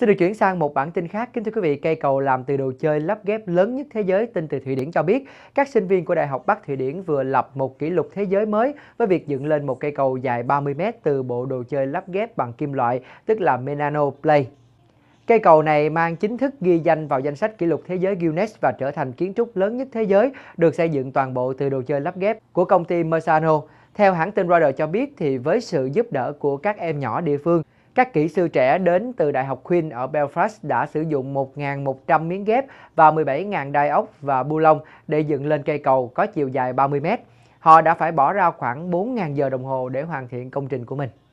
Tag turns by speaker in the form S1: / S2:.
S1: Xin được chuyển sang một bản tin khác. Kính thưa quý vị, cây cầu làm từ đồ chơi lắp ghép lớn nhất thế giới tin từ Thụy Điển cho biết, các sinh viên của Đại học Bắc Thụy Điển vừa lập một kỷ lục thế giới mới với việc dựng lên một cây cầu dài 30 m từ bộ đồ chơi lắp ghép bằng kim loại, tức là Menano Play. Cây cầu này mang chính thức ghi danh vào danh sách kỷ lục thế giới Guinness và trở thành kiến trúc lớn nhất thế giới, được xây dựng toàn bộ từ đồ chơi lắp ghép của công ty Mersano. Theo hãng tin Reuters cho biết, thì với sự giúp đỡ của các em nhỏ địa phương, các kỹ sư trẻ đến từ Đại học Queen ở Belfast đã sử dụng 1.100 miếng ghép và 17.000 đai ốc và bu lông để dựng lên cây cầu có chiều dài 30 mét. Họ đã phải bỏ ra khoảng 4.000 giờ đồng hồ để hoàn thiện công trình của mình.